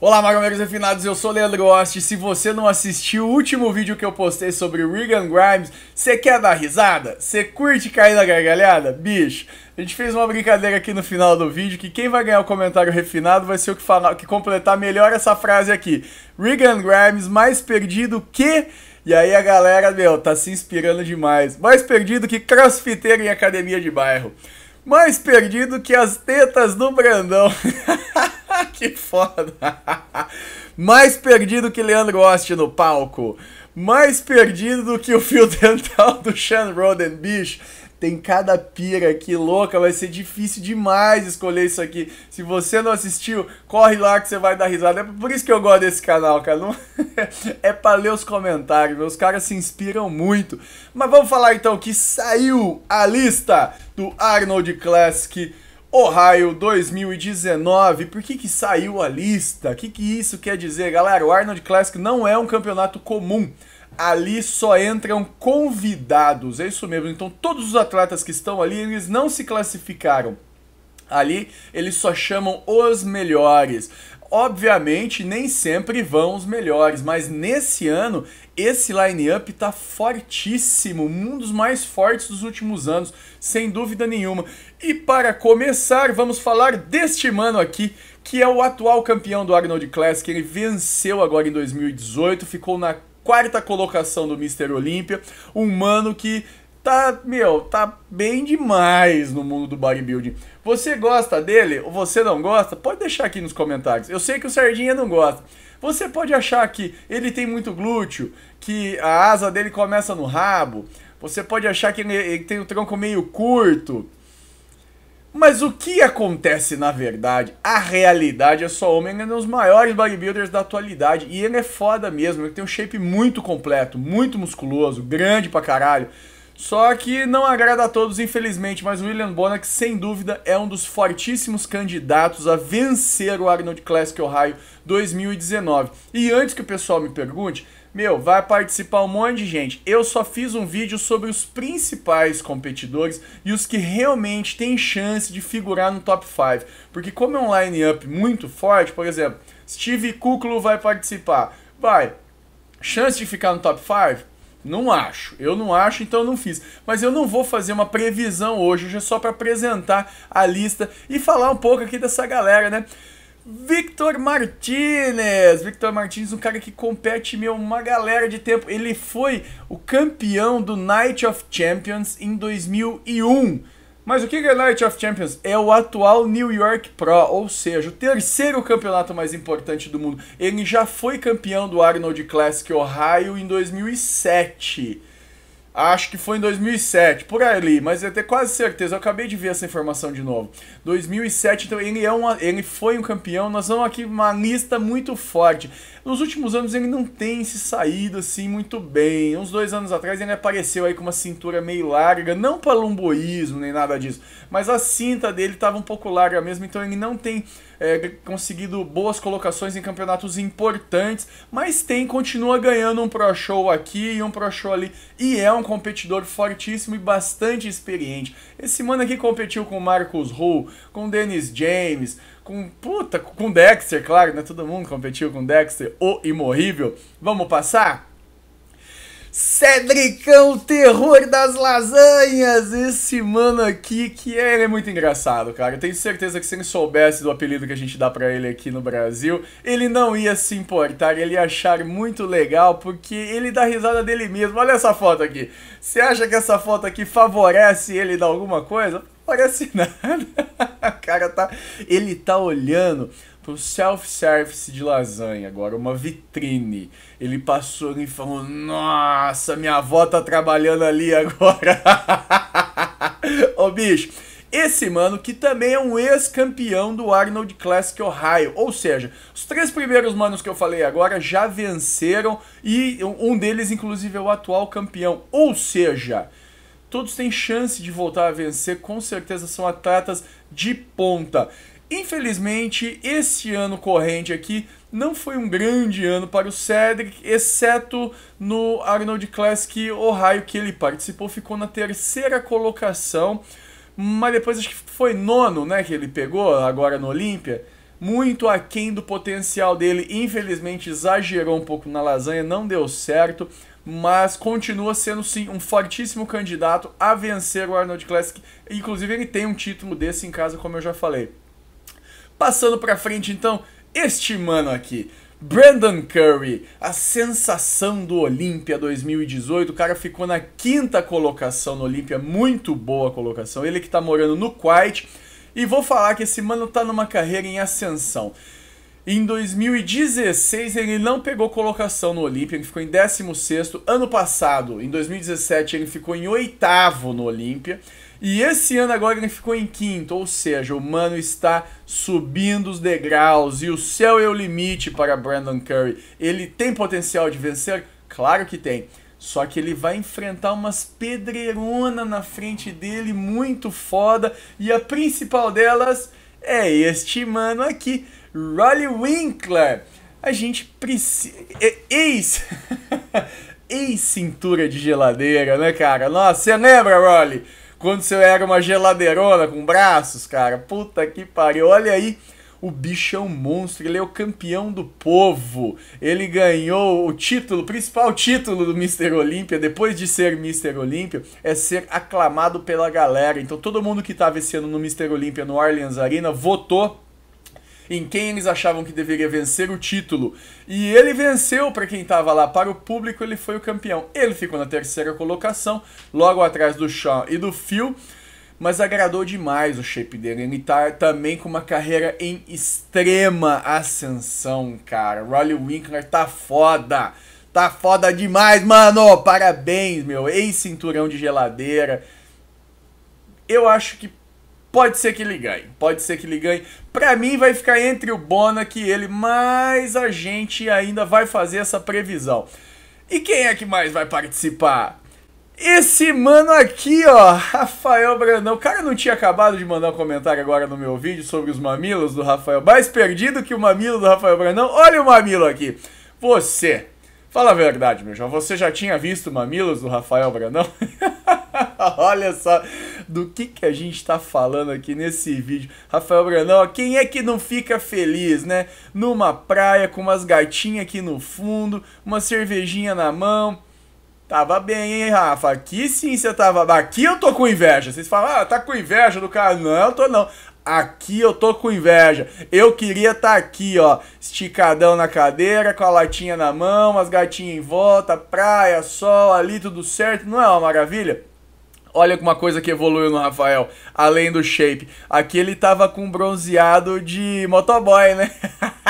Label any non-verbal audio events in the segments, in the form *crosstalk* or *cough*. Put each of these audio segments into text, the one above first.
Olá, magomeiros refinados, eu sou o Leandro Oste. Se você não assistiu o último vídeo que eu postei sobre Regan Grimes, você quer dar risada? Você curte cair na gargalhada? Bicho, a gente fez uma brincadeira aqui no final do vídeo que quem vai ganhar o comentário refinado vai ser o que, falar, que completar melhor essa frase aqui. Regan Grimes mais perdido que... E aí a galera, meu, tá se inspirando demais. Mais perdido que crossfiteiro em academia de bairro mais perdido que as tetas do Brandão. *laughs* que foda. *laughs* mais perdido que Leandro Oste no palco mais perdido do que o fio *laughs* dental do Sean Roden, bicho. Tem cada pira aqui louca, vai ser difícil demais escolher isso aqui. Se você não assistiu, corre lá que você vai dar risada. É por isso que eu gosto desse canal, cara. Não... *laughs* é para ler os comentários, meus caras se inspiram muito. Mas vamos falar então que saiu a lista do Arnold Classic Ohio 2019, por que, que saiu a lista? O que, que isso quer dizer, galera? O Arnold Classic não é um campeonato comum. Ali só entram convidados, é isso mesmo. Então todos os atletas que estão ali, eles não se classificaram. Ali eles só chamam os melhores. Obviamente, nem sempre vão os melhores, mas nesse ano esse line-up tá fortíssimo, um dos mais fortes dos últimos anos, sem dúvida nenhuma. E para começar, vamos falar deste mano aqui, que é o atual campeão do Arnold Classic. Ele venceu agora em 2018, ficou na quarta colocação do Mr. Olympia um mano que tá, meu, tá bem demais no mundo do bodybuilding. Você gosta dele ou você não gosta? Pode deixar aqui nos comentários. Eu sei que o Sardinha não gosta. Você pode achar que ele tem muito glúteo, que a asa dele começa no rabo. Você pode achar que ele tem o tronco meio curto. Mas o que acontece na verdade? A realidade é só homem, ele é um dos maiores bodybuilders da atualidade e ele é foda mesmo, ele tem um shape muito completo, muito musculoso, grande pra caralho. Só que não agrada a todos, infelizmente, mas William Bonac, sem dúvida, é um dos fortíssimos candidatos a vencer o Arnold Classic Ohio 2019. E antes que o pessoal me pergunte, meu, vai participar um monte de gente. Eu só fiz um vídeo sobre os principais competidores e os que realmente têm chance de figurar no top 5. Porque como é um line-up muito forte, por exemplo, Steve Kuklo vai participar. Vai, chance de ficar no top 5? Não acho. Eu não acho, então não fiz. Mas eu não vou fazer uma previsão hoje, hoje é só para apresentar a lista e falar um pouco aqui dessa galera, né? Victor Martinez. Victor Martinez, um cara que compete meu uma galera de tempo. Ele foi o campeão do Night of Champions em 2001. Mas o que é Night of Champions? É o atual New York Pro, ou seja, o terceiro campeonato mais importante do mundo. Ele já foi campeão do Arnold Classic Ohio em 2007. Acho que foi em 2007, por ali, mas eu tenho quase certeza, eu acabei de ver essa informação de novo. 2007, então ele, é uma, ele foi um campeão, nós vamos aqui uma lista muito forte. Nos últimos anos ele não tem se saído assim muito bem. Uns dois anos atrás ele apareceu aí com uma cintura meio larga, não para lomboísmo nem nada disso, mas a cinta dele estava um pouco larga mesmo, então ele não tem é, conseguido boas colocações em campeonatos importantes, mas tem, continua ganhando um pro show aqui e um pro show ali, e é um competidor fortíssimo e bastante experiente. Esse mano aqui competiu com Marcos Hull, com Dennis James, com puta, com Dexter, claro, né? Todo mundo competiu com Dexter, o imorrível. Vamos passar? Cedricão Terror das Lasanhas, esse mano aqui que é, ele é muito engraçado, cara. Eu tenho certeza que se ele soubesse do apelido que a gente dá para ele aqui no Brasil, ele não ia se importar, ele ia achar muito legal, porque ele dá risada dele mesmo. Olha essa foto aqui. Você acha que essa foto aqui favorece ele de alguma coisa? parece *laughs* nada. cara tá. Ele tá olhando pro self-service de lasanha agora, uma vitrine. Ele passou e falou: Nossa, minha avó tá trabalhando ali agora. *laughs* Ô bicho, esse mano que também é um ex-campeão do Arnold Classic Ohio. Ou seja, os três primeiros manos que eu falei agora já venceram e um deles, inclusive, é o atual campeão. Ou seja todos têm chance de voltar a vencer, com certeza são atletas de ponta. Infelizmente, esse ano corrente aqui não foi um grande ano para o Cedric, exceto no Arnold Classic Ohio que ele participou, ficou na terceira colocação, mas depois acho que foi nono, né, que ele pegou agora no Olímpia. Muito aquém do potencial dele, infelizmente exagerou um pouco na lasanha, não deu certo, mas continua sendo sim um fortíssimo candidato a vencer o Arnold Classic. Inclusive ele tem um título desse em casa, como eu já falei. Passando para frente então, este mano aqui, Brandon Curry, a sensação do Olímpia 2018, o cara ficou na quinta colocação no Olímpia, muito boa colocação. Ele que está morando no Kuwait. E vou falar que esse mano está numa carreira em ascensão. Em 2016 ele não pegou colocação no Olímpia, ele ficou em 16 Ano passado, em 2017, ele ficou em oitavo no Olímpia. E esse ano agora ele ficou em quinto, ou seja, o mano está subindo os degraus e o céu é o limite para Brandon Curry. Ele tem potencial de vencer? Claro que tem. Só que ele vai enfrentar umas pedreironas na frente dele muito foda e a principal delas é este mano aqui, Rolly Winkler. A gente precisa. Ex. *laughs* Ex-cintura de geladeira, né, cara? Nossa, você lembra, Rolly? Quando você era uma geladeirona com braços, cara? Puta que pariu. Olha aí. O bichão é monstro, ele é o campeão do povo. Ele ganhou o título, o principal título do Mr. Olímpia, depois de ser Mr. Olímpia, é ser aclamado pela galera. Então todo mundo que estava tá esse ano no Mr. Olímpia, no Orleans Arena, votou em quem eles achavam que deveria vencer o título. E ele venceu para quem estava lá, para o público ele foi o campeão. Ele ficou na terceira colocação, logo atrás do Shawn e do Phil, mas agradou demais o shape dele. Ele tá também com uma carreira em extrema ascensão, cara. Rolly Winkler tá foda. Tá foda demais, mano! Parabéns, meu. Ex-cinturão de geladeira. Eu acho que Pode ser que ele ganhe, pode ser que ele ganhe. Para mim vai ficar entre o Bonac e ele, mas a gente ainda vai fazer essa previsão. E quem é que mais vai participar? Esse mano aqui, ó, Rafael Brandão. O cara não tinha acabado de mandar um comentário agora no meu vídeo sobre os mamilos do Rafael. Mais perdido que o mamilo do Rafael Brandão. Olha o mamilo aqui. Você, fala a verdade, meu João. Você já tinha visto mamilos do Rafael Brandão? *laughs* Olha só do que, que a gente está falando aqui nesse vídeo. Rafael Brandão, quem é que não fica feliz, né? Numa praia com umas gatinhas aqui no fundo, uma cervejinha na mão. Tava bem, hein, Rafa? Aqui sim você tava. Aqui eu tô com inveja. Vocês falam, ah, tá com inveja do cara. Não, eu tô não. Aqui eu tô com inveja. Eu queria estar tá aqui, ó, esticadão na cadeira, com a latinha na mão, as gatinhas em volta, praia, sol ali, tudo certo. Não é uma maravilha? Olha alguma coisa que evoluiu no Rafael, além do shape. Aqui ele tava com bronzeado de motoboy, né?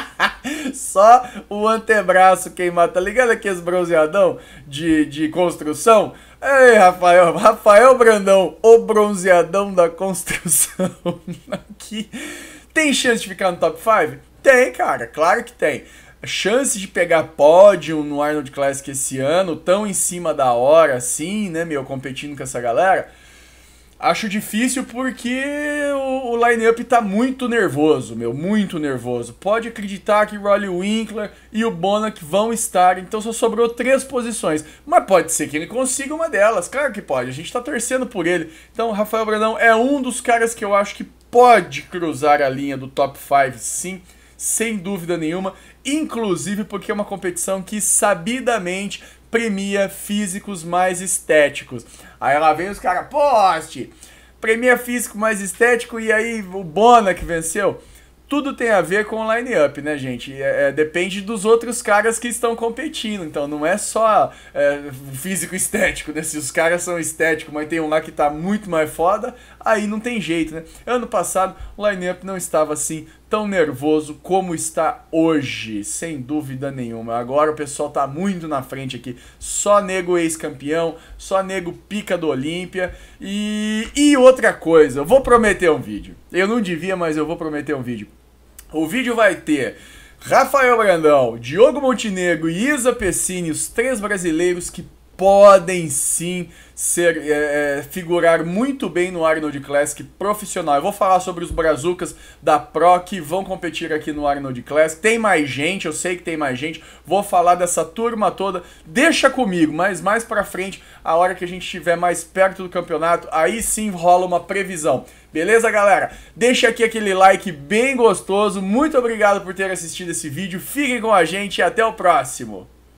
*laughs* Só o antebraço queimado, tá ligado aqui esse bronzeadão de, de construção? Ei, Rafael, Rafael Brandão, o bronzeadão da construção *laughs* aqui. Tem chance de ficar no top 5? Tem, cara, claro que tem chance de pegar pódio no Arnold Classic esse ano, tão em cima da hora assim, né, meu, competindo com essa galera, acho difícil porque o, o line-up tá muito nervoso, meu, muito nervoso. Pode acreditar que Rolly Winkler e o Bonac vão estar, então só sobrou três posições. Mas pode ser que ele consiga uma delas, claro que pode, a gente tá torcendo por ele. Então, Rafael Brandão é um dos caras que eu acho que pode cruzar a linha do top 5, sim sem dúvida nenhuma, inclusive porque é uma competição que sabidamente premia físicos mais estéticos. Aí lá vem os caras, poste, premia físico mais estético e aí o Bona que venceu. Tudo tem a ver com o line-up, né, gente? É, é, depende dos outros caras que estão competindo. Então, não é só é, físico estético, né? Se os caras são estéticos, mas tem um lá que tá muito mais foda, aí não tem jeito, né? Ano passado, o line-up não estava assim tão nervoso como está hoje, sem dúvida nenhuma. Agora o pessoal tá muito na frente aqui. Só nego ex-campeão, só nego pica do Olímpia. E, e outra coisa, eu vou prometer um vídeo. Eu não devia, mas eu vou prometer um vídeo. O vídeo vai ter Rafael Brandão, Diogo Montenegro e Isa Pessini, os três brasileiros que podem sim ser é, é, figurar muito bem no Arnold Classic profissional. Eu vou falar sobre os brazucas da Pro que vão competir aqui no Arnold Classic. Tem mais gente, eu sei que tem mais gente. Vou falar dessa turma toda. Deixa comigo, mas mais para frente, a hora que a gente estiver mais perto do campeonato, aí sim rola uma previsão. Beleza, galera? Deixa aqui aquele like bem gostoso. Muito obrigado por ter assistido esse vídeo. Fiquem com a gente e até o próximo.